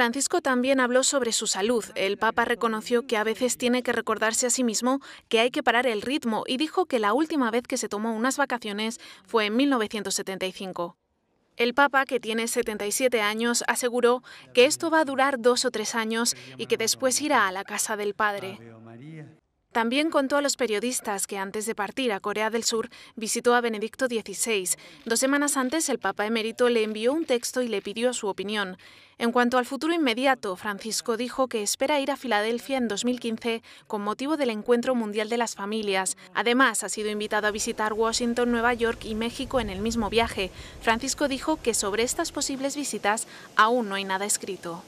Francisco también habló sobre su salud. El Papa reconoció que a veces tiene que recordarse a sí mismo que hay que parar el ritmo y dijo que la última vez que se tomó unas vacaciones fue en 1975. El Papa, que tiene 77 años, aseguró que esto va a durar dos o tres años y que después irá a la casa del Padre. También contó a los periodistas que antes de partir a Corea del Sur visitó a Benedicto XVI. Dos semanas antes el Papa emérito le envió un texto y le pidió su opinión. En cuanto al futuro inmediato, Francisco dijo que espera ir a Filadelfia en 2015 con motivo del Encuentro Mundial de las Familias. Además, ha sido invitado a visitar Washington, Nueva York y México en el mismo viaje. Francisco dijo que sobre estas posibles visitas aún no hay nada escrito.